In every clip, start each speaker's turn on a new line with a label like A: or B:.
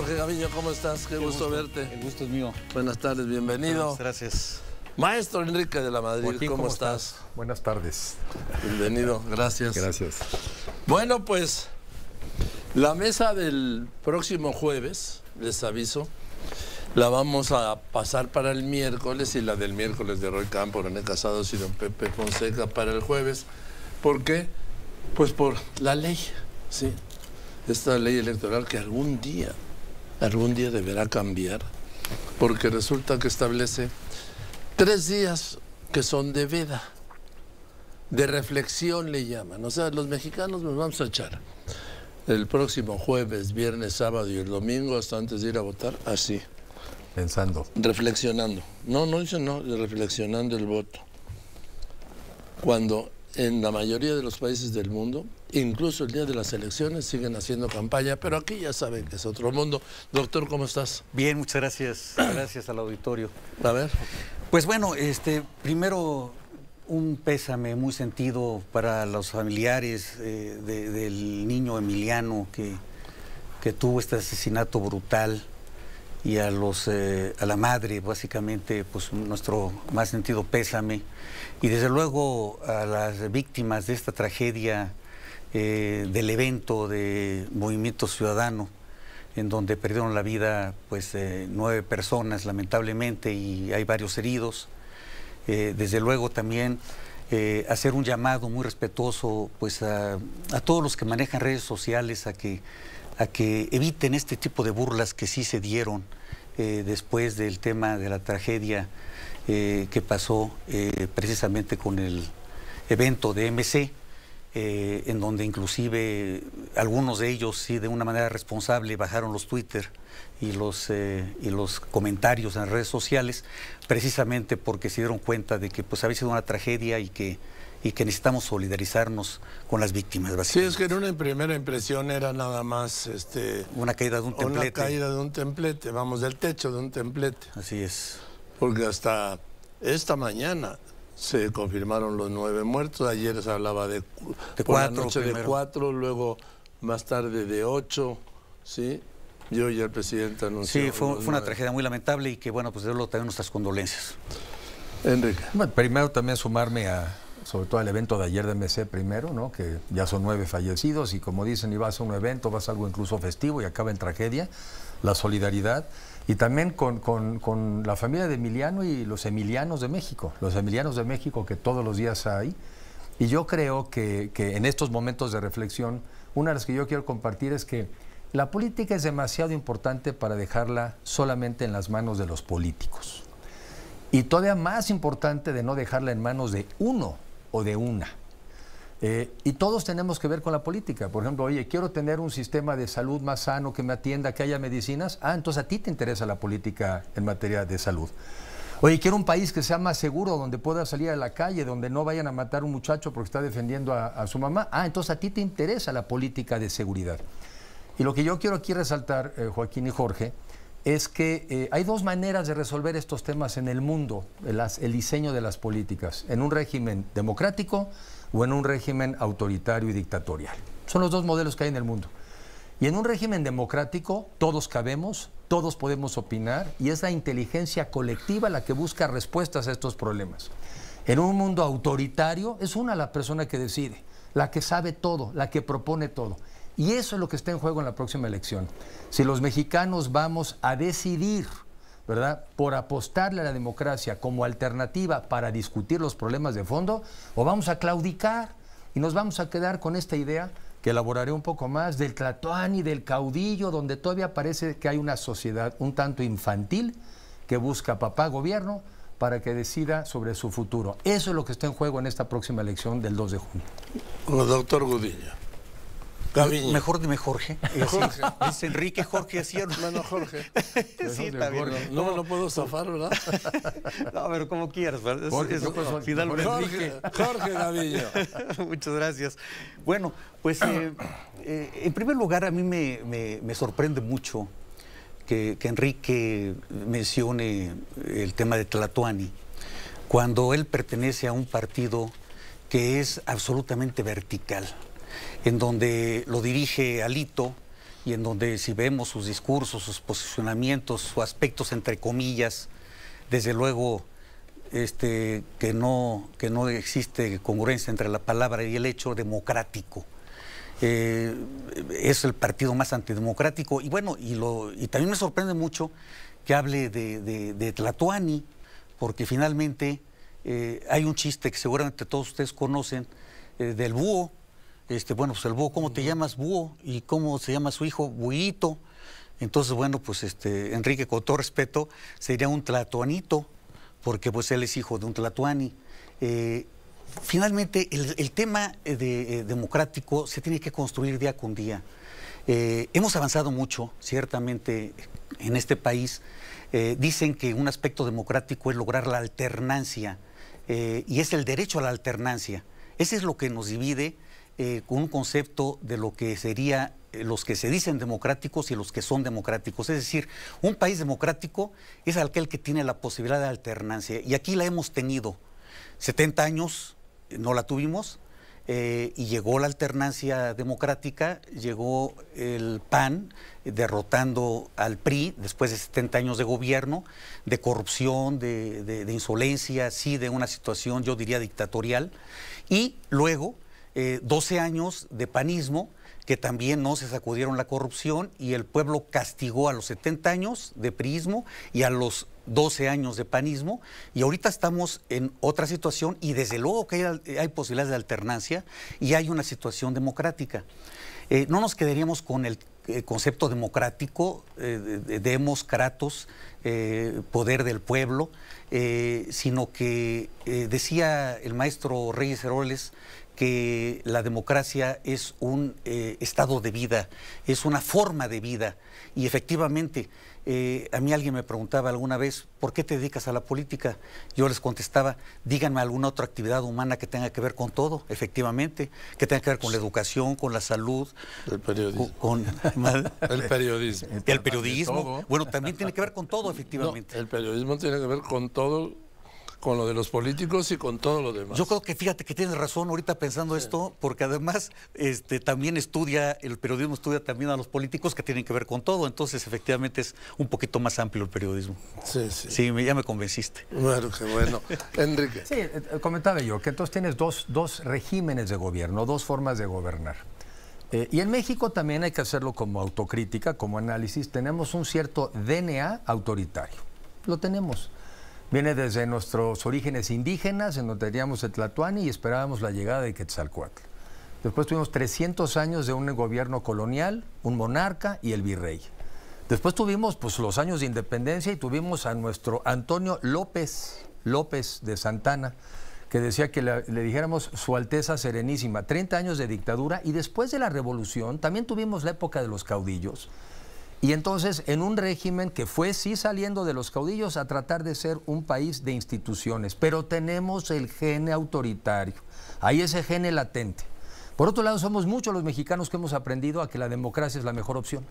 A: Jorge Gaviño, ¿cómo estás? Qué, gusto, verte. El gusto es mío. Buenas tardes, bienvenido. gracias. Maestro Enrique de la Madrid, ¿cómo, estás? Buenas tardes. Bienvenido, gracias. Gracias. Bueno, pues la mesa del próximo jueves, les aviso, la vamos a pasar para el miércoles y la del miércoles de Roy Campo, René Casados y don Pepe Fonseca para el jueves. ¿Por qué? Pues por la ley, ¿sí? Esta ley electoral que algún día algún día deberá cambiar, porque resulta que establece tres días que son de veda, de reflexión le llaman. O sea, los mexicanos nos vamos a echar el próximo jueves, viernes, sábado y el domingo hasta antes de ir a votar, así. Pensando. Reflexionando. No, no dice no, reflexionando el voto. Cuando en la mayoría de los países del mundo, incluso el día de las elecciones, siguen haciendo campaña, pero aquí ya saben que es otro mundo.
B: Doctor, ¿cómo estás? Bien, muchas gracias. gracias al auditorio. A ver. Pues bueno, este, primero un pésame muy sentido para los familiares eh, del niño Emiliano que, que tuvo este asesinato brutal y a, los, eh, a la madre, básicamente, pues nuestro más sentido pésame. Y desde luego a las víctimas de esta tragedia eh, del evento de Movimiento Ciudadano, en donde perdieron la vida pues eh, nueve personas lamentablemente y hay varios heridos. desde luego también hacer un llamado muy respetuoso pues a, todos los que manejan redes sociales a que a que eviten este tipo de burlas que sí se dieron eh, después del tema de la tragedia eh, que pasó eh, precisamente con el evento de MC, en donde inclusive algunos de ellos sí de una manera responsable bajaron los Twitter y los, y los comentarios en redes sociales, precisamente porque se dieron cuenta de que pues había sido una tragedia y que y que necesitamos solidarizarnos con las víctimas. Sí, es que en una primera impresión era nada más este, una caída de un templete. Una caída de
A: un templete, vamos, del techo de un templete. Así es. Porque hasta esta mañana se confirmaron los nueve muertos, ayer se hablaba de,
B: cuatro, de cuatro,
A: luego más tarde de ocho, ¿sí? Yo y
B: el presidente anunció. Sí, fue, una tragedia muy lamentable y que, bueno, pues de lo también nuestras condolencias.
C: Enrique. primero también sumarme a, sobre todo el evento de ayer de MC primero, que ya son nueve fallecidos y como dicen, y vas a un evento, vas a algo incluso festivo y acaba en tragedia, la solidaridad. Y también con, la familia de Emiliano y los Emilianos de México, los Emilianos de México que todos los días hay. Y yo creo que, que en estos momentos de reflexión, una de las que yo quiero compartir es que la política es demasiado importante para dejarla solamente en las manos de los políticos. Y todavía más importante de no dejarla en manos de uno o de una. Eh, y todos tenemos que ver con la política. Por ejemplo, oye, quiero tener un sistema de salud más sano, que me atienda, que haya medicinas. Ah, entonces a ti te interesa la política en materia de salud. Oye, quiero un país que sea más seguro, donde pueda salir a la calle, donde no vayan a matar a un muchacho porque está defendiendo a, su mamá. Ah, entonces a ti te interesa la política de seguridad. Y lo que yo quiero aquí resaltar, eh, Joaquín y Jorge, es que eh, hay dos maneras de resolver estos temas en el mundo, el diseño de las políticas, en un régimen democrático o en un régimen autoritario y dictatorial. Son los dos modelos que hay en el mundo. Y en un régimen democrático todos cabemos, todos podemos opinar y es la inteligencia colectiva la que busca respuestas a estos problemas. En un mundo autoritario es una la persona que decide, la que sabe todo, la que propone todo. Y eso es lo que está en juego en la próxima elección. Si los mexicanos vamos a decidir, ¿verdad?, por apostarle a la democracia como alternativa para discutir los problemas de fondo, o vamos a claudicar y nos vamos a quedar con esta idea que elaboraré un poco más del Tlatoani, del caudillo, donde todavía parece que hay una sociedad un tanto infantil que busca papá gobierno para que decida sobre su futuro. Eso es lo que está en juego en esta próxima elección del 2 de junio.
B: Doctor Gudiño. Mejor dime Jorge. Jorge. Enrique Jorge, ¿sí?
A: No, no, Jorge. sí, No, no, puedo zafar, ¿verdad? no, pero como
B: quieras. Jorge, Jorge, David. Muchas gracias. Bueno, pues eh, eh, en primer lugar a mí me, me, me sorprende mucho que, que, Enrique mencione el tema de Tlatuani, cuando él pertenece a un partido que es absolutamente vertical en donde lo dirige Alito y en donde si vemos sus discursos, sus posicionamientos, sus aspectos entre comillas, desde luego este, que, no, existe congruencia entre la palabra y el hecho democrático. Eh, es el partido más antidemocrático y bueno, y, y también me sorprende mucho que hable de, de, Tlatuani, porque finalmente eh, hay un chiste que seguramente todos ustedes conocen eh, del búho, este, bueno, pues el búho, ¿cómo te llamas búho? ¿Y cómo se llama su hijo? Buito. Entonces, bueno, pues este, Enrique, con todo respeto, sería un tlatoanito, porque pues él es hijo de un tlatoani. Eh, finalmente, el, tema eh, eh, democrático se tiene que construir día con día. hemos avanzado mucho, ciertamente, en este país. dicen que un aspecto democrático es lograr la alternancia, y es el derecho a la alternancia. Ese es lo que nos divide eh, con un concepto de lo que sería eh, los que se dicen democráticos y los que son democráticos. Es decir, un país democrático es aquel que tiene la posibilidad de alternancia. Y aquí la hemos tenido. 70 años eh, no la tuvimos y llegó la alternancia democrática, llegó el PAN derrotando al PRI después de 70 años de gobierno, de corrupción, de, de insolencia, sí, de una situación, yo diría, dictatorial. Y luego 12 eh, años de panismo que también no se sacudieron la corrupción y el pueblo castigó a los 70 años de prismo y a los 12 años de panismo y ahorita estamos en otra situación y desde luego que hay, eh, posibilidades de alternancia y hay una situación democrática. Eh, no nos quedaríamos con el concepto democrático, de, demos kratos, poder del pueblo, sino que decía el maestro Reyes Heroles que la democracia es un eh, estado de vida, es una forma de vida. Y efectivamente, eh, a mí alguien me preguntaba alguna vez, ¿por qué te dedicas a la política? Yo les contestaba, díganme alguna otra actividad humana que tenga que ver con todo, efectivamente, que tenga que ver con la educación, con la salud. El periodismo. el periodismo. El periodismo. Bueno,
A: también tiene que ver con todo, efectivamente. el periodismo tiene que ver con todo con
B: lo de los políticos y con todo lo demás. Yo creo que fíjate que tienes razón ahorita pensando esto, porque además este, también estudia, el periodismo estudia también a los políticos que tienen que ver con todo, entonces efectivamente es un poquito más amplio el periodismo. Sí, sí. Sí, ya me convenciste. Bueno, qué bueno.
C: Enrique. Sí, eh, eh, comentaba yo que entonces tienes dos, regímenes de gobierno, dos formas de gobernar. Eh, y en México también hay que hacerlo como autocrítica, como análisis. Tenemos un cierto DNA autoritario. Lo tenemos. Viene desde nuestros orígenes indígenas, en donde teníamos el y esperábamos la llegada de Quetzalcoatl. Después tuvimos 300 años de un gobierno colonial, un monarca y el virrey. Después tuvimos pues, los años de independencia y tuvimos a nuestro Antonio López, López de Santana, que decía que le dijéramos Su Alteza Serenísima, 30 años de dictadura y después de la revolución también tuvimos la época de los caudillos y entonces, en un régimen que fue sí saliendo de los caudillos a tratar de ser un país de instituciones, pero tenemos el gene autoritario, hay ese gene latente. Por otro lado, somos muchos los mexicanos que hemos aprendido a que la democracia es la mejor opción,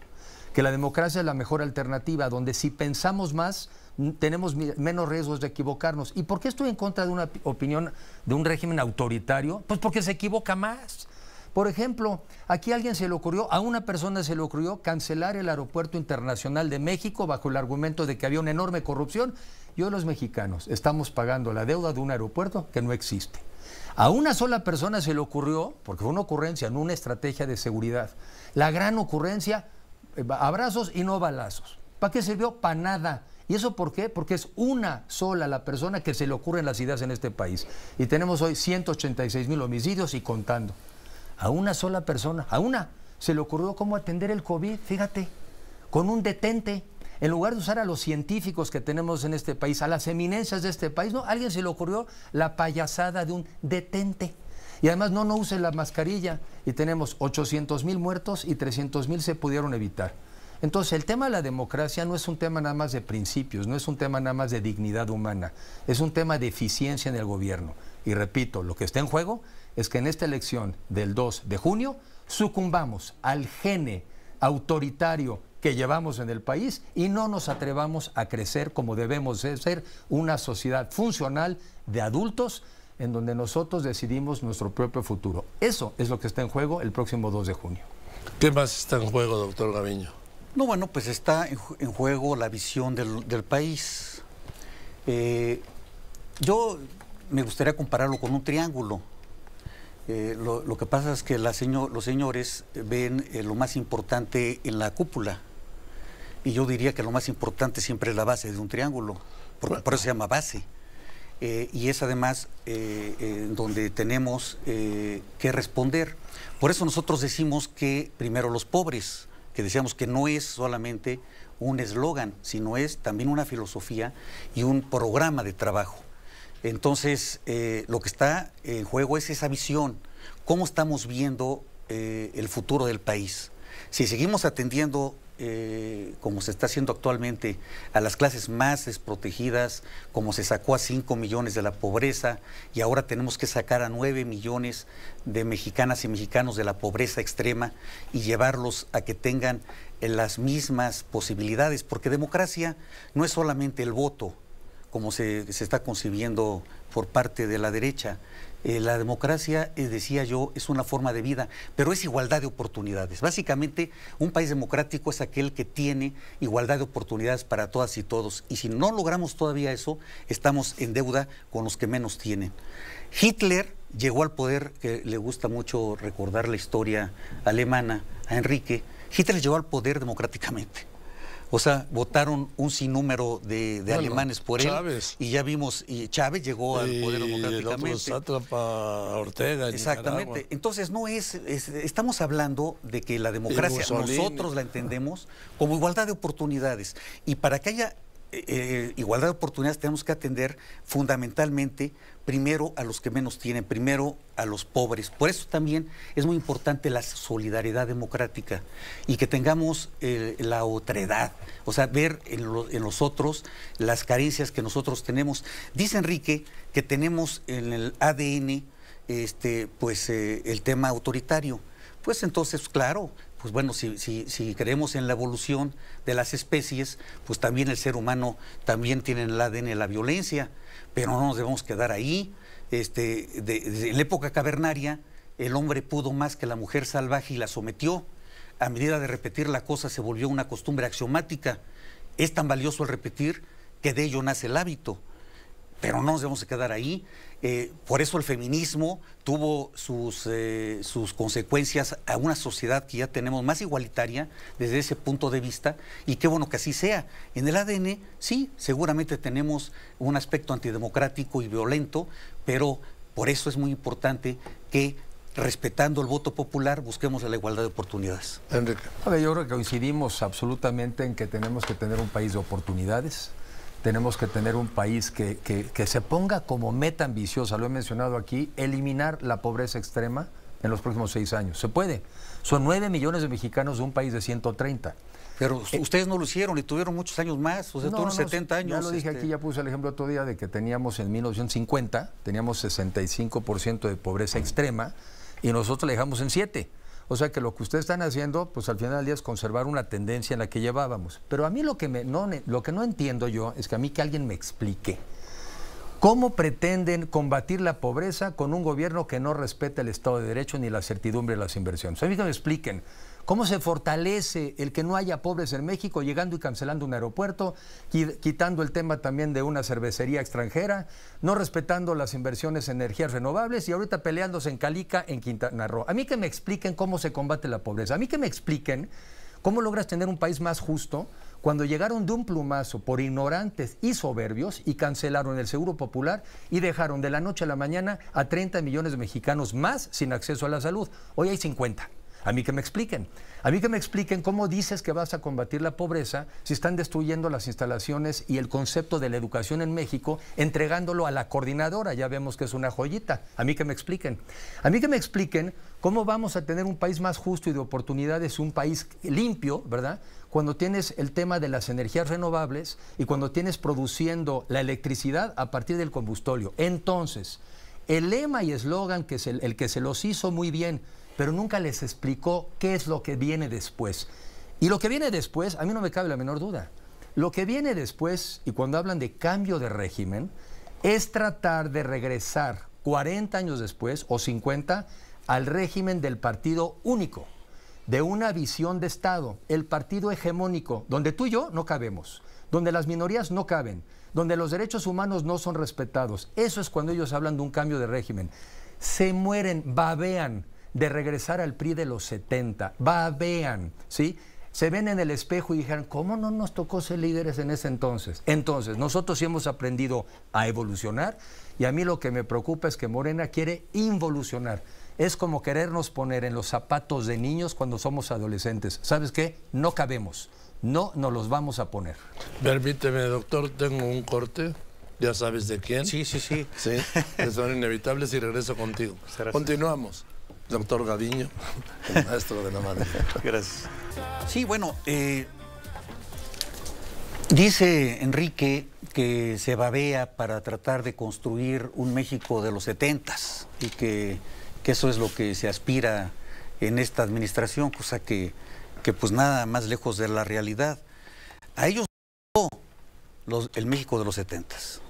C: que la democracia es la mejor alternativa, donde si pensamos más, tenemos menos riesgos de equivocarnos. ¿Y por qué estoy en contra de una opinión de un régimen autoritario? Pues porque se equivoca más. Por ejemplo, aquí a alguien se le ocurrió, a una persona se le ocurrió cancelar el aeropuerto internacional de México bajo el argumento de que había una enorme corrupción. Yo los mexicanos estamos pagando la deuda de un aeropuerto que no existe. A una sola persona se le ocurrió, porque fue una ocurrencia, no una estrategia de seguridad, la gran ocurrencia, eh, abrazos y no balazos. ¿Para qué sirvió? Para nada. ¿Y eso por qué? Porque es una sola la persona que se le ocurren las ideas en este país. Y tenemos hoy 186 mil homicidios y contando a una sola persona, a una, se le ocurrió cómo atender el COVID, fíjate, con un detente. En lugar de usar a los científicos que tenemos en este país, a las eminencias de este país, no, alguien se le ocurrió la payasada de un detente. Y además no, no use la mascarilla y tenemos 800 mil muertos y 300 mil se pudieron evitar. Entonces el tema de la democracia no es un tema nada más de principios, no es un tema nada más de dignidad humana, es un tema de eficiencia en el gobierno. Y repito, lo que está en juego es que en esta elección del 2 de junio sucumbamos al gene autoritario que llevamos en el país y no nos atrevamos a crecer como debemos ser una sociedad funcional de adultos en donde nosotros decidimos nuestro propio futuro. Eso es lo que está en juego
B: el próximo 2 de junio. ¿Qué más está en juego, doctor Gaviño? No, bueno, pues está en, juego la visión del, país. Eh, yo me gustaría compararlo con un triángulo. Eh, lo, que pasa es que los señores ven eh, lo más importante en la cúpula. Y yo diría que lo más importante siempre es la base de un triángulo, porque por eso se llama base. Eh, y es además donde tenemos que responder. Por eso nosotros decimos que primero los pobres, que decíamos que no es solamente un eslogan, sino es también una filosofía y un programa de trabajo. Entonces, eh, lo que está en juego es esa visión. ¿Cómo estamos viendo eh, el futuro del país? Si seguimos atendiendo, eh, como se está haciendo actualmente, a las clases más desprotegidas, como se sacó a 5 millones de la pobreza y ahora tenemos que sacar a 9 millones de mexicanas y mexicanos de la pobreza extrema y llevarlos a que tengan las mismas posibilidades, porque democracia no es solamente el voto, como se, se está concibiendo por parte de la derecha. Eh, la democracia, eh, decía yo, es una forma de vida, pero es igualdad de oportunidades. Básicamente, un país democrático es aquel que tiene igualdad de oportunidades para todas y todos. Y si no logramos todavía eso, estamos en deuda con los que menos tienen. Hitler llegó al poder, que le gusta mucho recordar la historia alemana a Enrique, Hitler llegó al poder democráticamente. O sea, votaron un sinnúmero de, alemanes por él. Y ya vimos, y Chávez llegó al poder democráticamente. Ortega. Exactamente. Entonces, no es, estamos hablando de que la democracia nosotros la entendemos como igualdad de oportunidades. Y para que haya eh, igualdad de oportunidades tenemos que atender fundamentalmente primero a los que menos tienen, primero a los pobres. Por eso también es muy importante la solidaridad democrática y que tengamos eh, la otredad, o sea, ver en, nosotros los otros las carencias que nosotros tenemos. Dice Enrique que tenemos en el ADN este, pues, eh, el tema autoritario. Pues entonces, claro, pues bueno, si, creemos en la evolución de las especies, pues también el ser humano también tiene en el ADN la violencia, pero no nos debemos quedar ahí. Este, de, la época cavernaria, el hombre pudo más que la mujer salvaje y la sometió. A medida de repetir la cosa se volvió una costumbre axiomática. Es tan valioso el repetir que de ello nace el hábito pero no nos debemos quedar ahí. Eh, por eso el feminismo tuvo sus, eh, sus consecuencias a una sociedad que ya tenemos más igualitaria desde ese punto de vista y qué bueno que así sea. En el ADN sí, seguramente tenemos un aspecto antidemocrático y violento, pero por eso es muy importante que respetando el voto popular, busquemos la igualdad de oportunidades.
C: Enrique. A ver, yo creo que coincidimos
B: absolutamente en que tenemos
C: que tener un país de oportunidades, tenemos que tener un país que, que, se ponga como meta ambiciosa, lo he mencionado aquí, eliminar la pobreza extrema en los próximos seis años. Se puede. Son nueve millones de mexicanos de un país de 130. Pero eh, ustedes no lo hicieron y
B: tuvieron muchos años más, o sea, tuvieron 70 años. Ya lo dije aquí, este ya
C: puse el ejemplo otro día de que teníamos en 1950, teníamos 65% de pobreza extrema y nosotros le dejamos en 7. O sea que lo que ustedes están haciendo, pues al final del día es conservar una tendencia en la que llevábamos. Pero a mí lo que, me, no, lo que no entiendo yo es que a mí que alguien me explique. ¿Cómo pretenden combatir la pobreza con un gobierno que no respeta el Estado de Derecho ni la certidumbre de las inversiones? A mí que me expliquen. ¿Cómo se fortalece el que no haya pobres en México llegando y cancelando un aeropuerto, quitando el tema también de una cervecería extranjera, no respetando las inversiones en energías renovables y ahorita peleándose en Calica, en Quintana Roo? A mí que me expliquen cómo se combate la pobreza, a mí que me expliquen cómo logras tener un país más justo cuando llegaron de un plumazo por ignorantes y soberbios y cancelaron el Seguro Popular y dejaron de la noche a la mañana a 30 millones de mexicanos más sin acceso a la salud. Hoy hay 50. A mí que me expliquen. A mí que me expliquen cómo dices que vas a combatir la pobreza si están destruyendo las instalaciones y el concepto de la educación en México, entregándolo a la coordinadora. Ya vemos que es una joyita. A mí que me expliquen. A mí que me expliquen cómo vamos a tener un país más justo y de oportunidades, un país limpio, ¿verdad? Cuando tienes el tema de las energías renovables y cuando tienes produciendo la electricidad a partir del combustorio. Entonces, el lema y eslogan que es el que se los hizo muy bien pero nunca les explicó qué es lo que viene después. Y lo que viene después, a mí no me cabe la menor duda. Lo que viene después, y cuando hablan de cambio de régimen, es tratar de regresar 40 años después o 50 al régimen del partido único, de una visión de Estado, el partido hegemónico, donde tú y yo no cabemos, donde las minorías no caben, donde los derechos humanos no son respetados. Eso es cuando ellos hablan de un cambio de régimen. Se mueren, babean de regresar al PRI de los 70. Va, vean, ¿sí? Se ven en el espejo y dijeron, ¿cómo no nos tocó ser líderes en ese entonces? Entonces, nosotros sí hemos aprendido a evolucionar y a mí lo que me preocupa es que Morena quiere involucionar. Es como querernos poner en los zapatos de niños cuando somos adolescentes. ¿Sabes qué? No cabemos. No nos los vamos a poner.
A: Permíteme, doctor, tengo un corte. Ya sabes de quién. Sí, sí, sí. Sí, que son inevitables y regreso contigo. Continuamos doctor Gaviño,
B: maestro de
A: la madre. Gracias.
B: Sí, bueno, eh, dice Enrique que se babea para tratar de construir un México de los setentas y que, eso es lo que se aspira en esta administración, cosa que, pues nada más lejos de la realidad. A ellos el México de los setentas.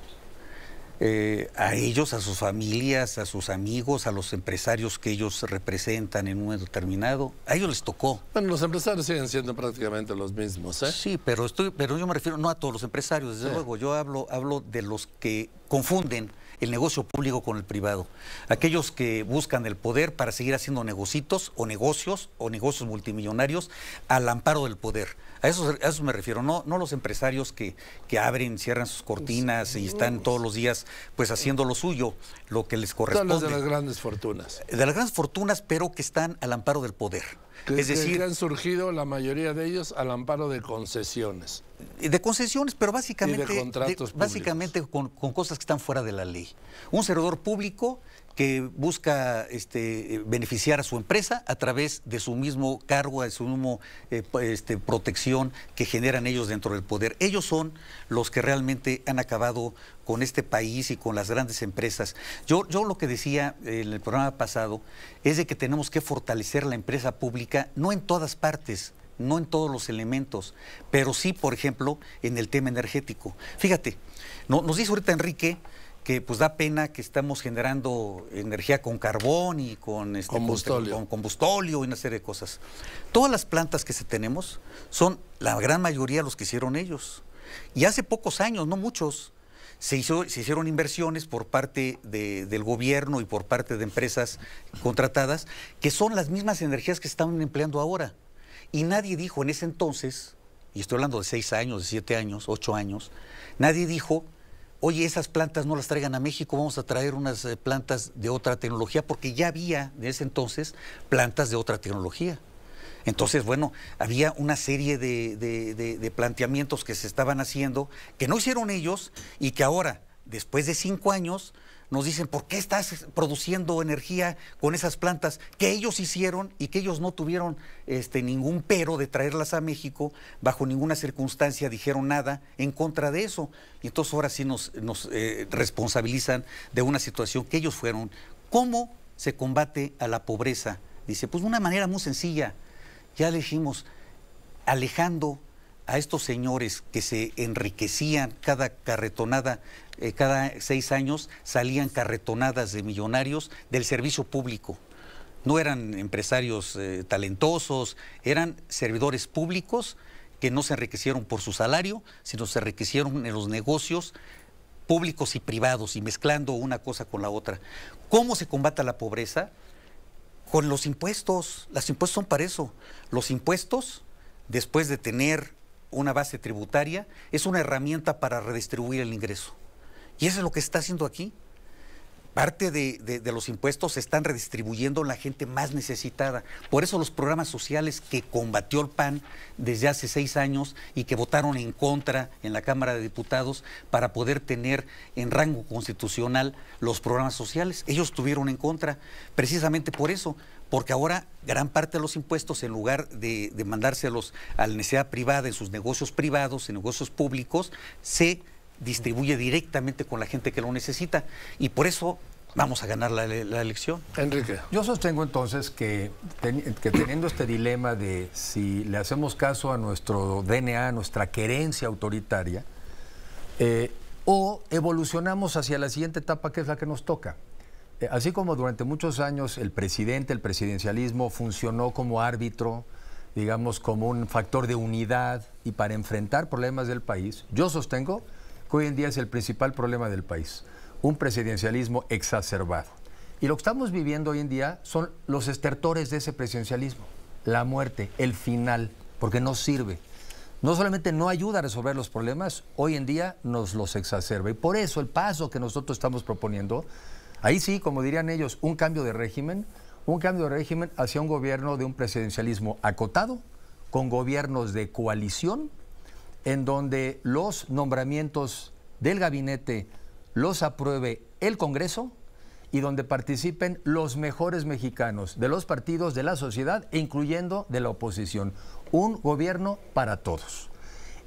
B: Eh, a ellos, a sus familias, a sus amigos, a los empresarios que ellos representan en un determinado. A ellos les tocó. Bueno, los empresarios siguen siendo prácticamente los mismos. ¿eh? Sí, pero, estoy, pero yo me refiero no a todos los empresarios, desde luego. Yo hablo, hablo de los que confunden el negocio público con el privado. Aquellos que buscan el poder para seguir haciendo negocitos o negocios o negocios multimillonarios al amparo del poder. A eso, me refiero, no, no los empresarios que, que abren, cierran sus cortinas y están todos los días pues haciendo lo suyo, lo que les corresponde. de las
A: grandes fortunas.
B: De las grandes fortunas, pero que están al amparo del poder.
A: es decir, han surgido la mayoría de ellos al amparo de concesiones.
B: Eh, de concesiones, pero básicamente, básicamente con, cosas que están fuera de la ley. Un servidor público que busca este, beneficiar a su empresa a través de su mismo cargo, de su mismo eh, este, protección que generan ellos dentro del poder. Ellos son los que realmente han acabado con este país y con las grandes empresas. Yo, yo lo que decía eh, en el programa pasado es de que tenemos que fortalecer la empresa pública, no en todas partes, no en todos los elementos, pero sí, por ejemplo, en el tema energético. Fíjate, nos dice ahorita Enrique que pues da pena que estamos generando energía con carbón y con, este, pues, y una serie de cosas. Todas las plantas que se tenemos son la gran mayoría los que hicieron ellos. Y hace pocos años, no muchos, se, hizo, se hicieron inversiones por parte del gobierno y por parte de empresas contratadas que son las mismas energías que están empleando ahora. Y nadie dijo en ese entonces, y estoy hablando de seis años, de siete años, ocho años, nadie dijo, oye, esas plantas no las traigan a México, vamos a traer unas eh, plantas de otra tecnología, porque ya había en ese entonces plantas de otra tecnología. Entonces, bueno, había una serie de, de, planteamientos que se estaban haciendo, que no hicieron ellos y que ahora, después de cinco años, nos dicen, ¿por qué estás produciendo energía con esas plantas que ellos hicieron y que ellos no tuvieron este, ningún pero de traerlas a México? Bajo ninguna circunstancia dijeron nada en contra de eso. Y entonces ahora sí nos, eh, responsabilizan de una situación que ellos fueron. ¿Cómo se combate a la pobreza? Dice, pues de una manera muy sencilla. Ya elegimos alejando a estos señores que se enriquecían cada carretonada, eh, cada seis años salían carretonadas de millonarios del servicio público. No eran empresarios eh, talentosos, eran servidores públicos que no se enriquecieron por su salario, sino se enriquecieron en los negocios públicos y privados y mezclando una cosa con la otra. ¿Cómo se combata la pobreza? Con los impuestos. Las impuestos son para eso. Los impuestos, después de tener una base tributaria es una herramienta para redistribuir el ingreso. Y eso es lo que está haciendo aquí parte de, los impuestos se están redistribuyendo la gente más necesitada. Por eso los programas sociales que combatió el PAN desde hace seis años y que votaron en contra en la Cámara de Diputados para poder tener en rango constitucional los programas sociales, ellos tuvieron en contra precisamente por eso, porque ahora gran parte de los impuestos, en lugar de, de mandárselos a la necesidad privada, en sus negocios privados, en negocios públicos, se distribuye directamente con la gente que lo necesita. Y por eso vamos a ganar la, elección. Enrique. Yo sostengo entonces que, que,
C: teniendo este dilema de si le hacemos caso a nuestro DNA, nuestra querencia autoritaria, eh, o evolucionamos hacia la siguiente etapa que es la que nos toca. Eh, así como durante muchos años el presidente, el presidencialismo funcionó como árbitro, digamos como un factor de unidad y para enfrentar problemas del país, yo sostengo que hoy en día es el principal problema del país, un presidencialismo exacerbado. Y lo que estamos viviendo hoy en día son los estertores de ese presidencialismo, la muerte, el final, porque no sirve. No solamente no ayuda a resolver los problemas, hoy en día nos los exacerba. Y por eso el paso que nosotros estamos proponiendo, ahí sí, como dirían ellos, un cambio de régimen, un cambio de régimen hacia un gobierno de un presidencialismo acotado, con gobiernos de coalición en donde los nombramientos del gabinete los apruebe el Congreso y donde participen los mejores mexicanos de los partidos de la sociedad, incluyendo de la oposición. Un gobierno para todos.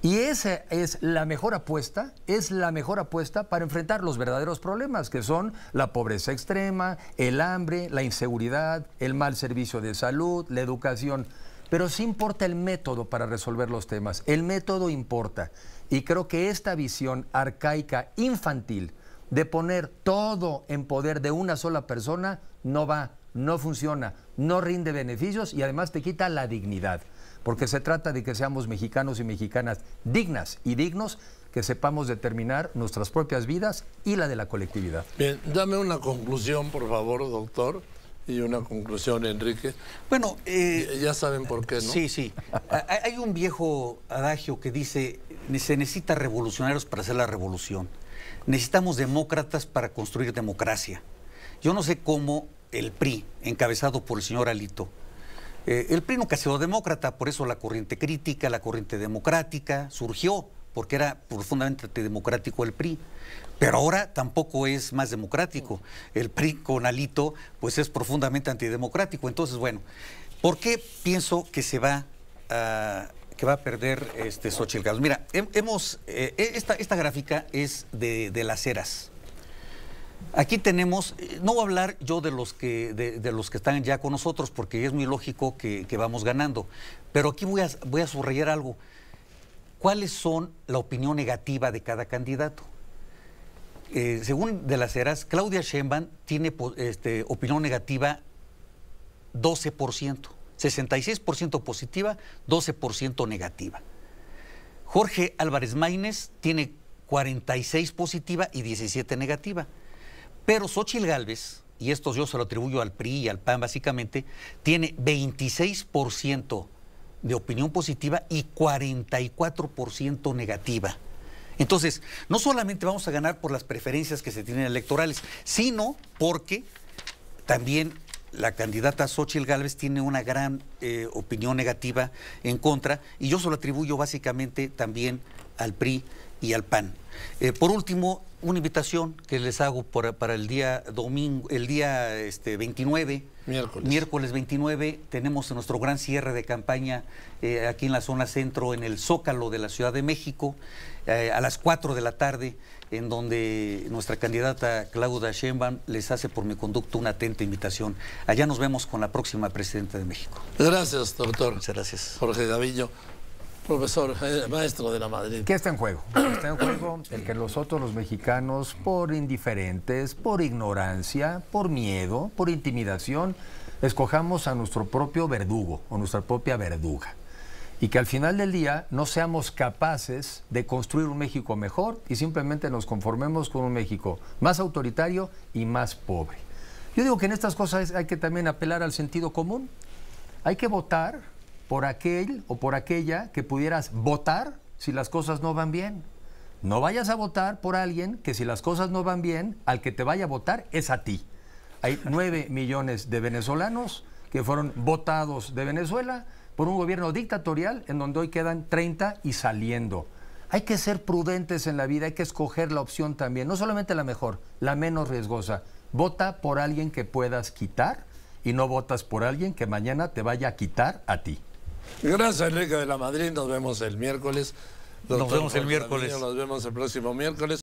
C: Y esa es la mejor apuesta, es la mejor apuesta para enfrentar los verdaderos problemas, que son la pobreza extrema, el hambre, la inseguridad, el mal servicio de salud, la educación. Pero sí importa el método para resolver los temas. El método importa. Y creo que esta visión arcaica, infantil, de poner todo en poder de una sola persona, no va, no funciona, no rinde beneficios y además te quita la dignidad. Porque se trata de que seamos mexicanos y mexicanas dignas y dignos que sepamos determinar nuestras propias vidas y la de la colectividad.
A: Bien, dame una conclusión, por favor, doctor. Y una conclusión, Enrique. Bueno,
B: eh, ya saben por qué, ¿no? Sí, sí. Hay un viejo adagio que dice, se necesita revolucionarios para hacer la revolución. Necesitamos demócratas para construir democracia. Yo no sé cómo el PRI, encabezado por el señor Alito, eh, el PRI nunca ha sido demócrata, por eso la corriente crítica, la corriente democrática surgió porque era profundamente antidemocrático el PRI. Pero ahora tampoco es más democrático. El PRI con Alito, pues es profundamente antidemocrático. Entonces, bueno, ¿por qué pienso que se va a, que va a perder este Xochitl Mira, hemos, eh, e, esta, esta, gráfica es de, las eras. Aquí tenemos, eh, no voy a hablar yo de los que, de, los que están ya con nosotros, porque es muy lógico que, que vamos ganando. Pero aquí voy a, voy a subrayar algo cuáles son la opinión negativa de cada candidato. Eh, según de las eras, Claudia Sheinbaum tiene este, opinión negativa 12%, 66% positiva, 12% negativa. Jorge Álvarez Maínez tiene 46 positiva y 17 negativa. Pero Xochil Gálvez, y esto yo se lo atribuyo al PRI y al PAN básicamente, tiene 26% de opinión positiva y 44% negativa. Entonces, no solamente vamos a ganar por las preferencias que se tienen electorales, sino porque también la candidata Xochitl Gálvez tiene una gran eh, opinión negativa en contra, y yo se lo atribuyo básicamente también al PRI y al PAN. Eh, por último, una invitación que les hago para el día domingo, el día este, 29. Miércoles. Miércoles 29 tenemos nuestro gran cierre de campaña eh, aquí en la zona centro, en el Zócalo de la Ciudad de México, eh, a las 4 de la tarde, en donde nuestra candidata Claudia Sheinbaum les hace por mi conducto una atenta invitación. Allá nos vemos con la próxima presidenta de México. Gracias, doctor. Muchas gracias. Jorge Gavillo profesor, eh, maestro de la Madrid.
C: ¿Qué está en juego? Está en juego el que nosotros los mexicanos, por indiferentes, por ignorancia, por miedo, por intimidación, escojamos a nuestro propio verdugo o nuestra propia verduga. Y que al final del día no seamos capaces de construir un México mejor y simplemente nos conformemos con un México más autoritario y más pobre. Yo digo que en estas cosas hay que también apelar al sentido común. Hay que votar por aquel o por aquella que pudieras votar si las cosas no van bien. No vayas a votar por alguien que si las cosas no van bien, al que te vaya a votar es a ti. Hay nueve millones de venezolanos que fueron votados de Venezuela por un gobierno dictatorial en donde hoy quedan 30 y saliendo. Hay que ser prudentes en la vida, hay que escoger la opción también, no solamente la mejor, la menos riesgosa. Vota por alguien que puedas quitar y no votas por alguien que mañana te vaya a quitar a ti.
A: Gracias, Enrique de la Madrid. Nos vemos el miércoles. nos vemos el miércoles. Nos vemos el próximo miércoles.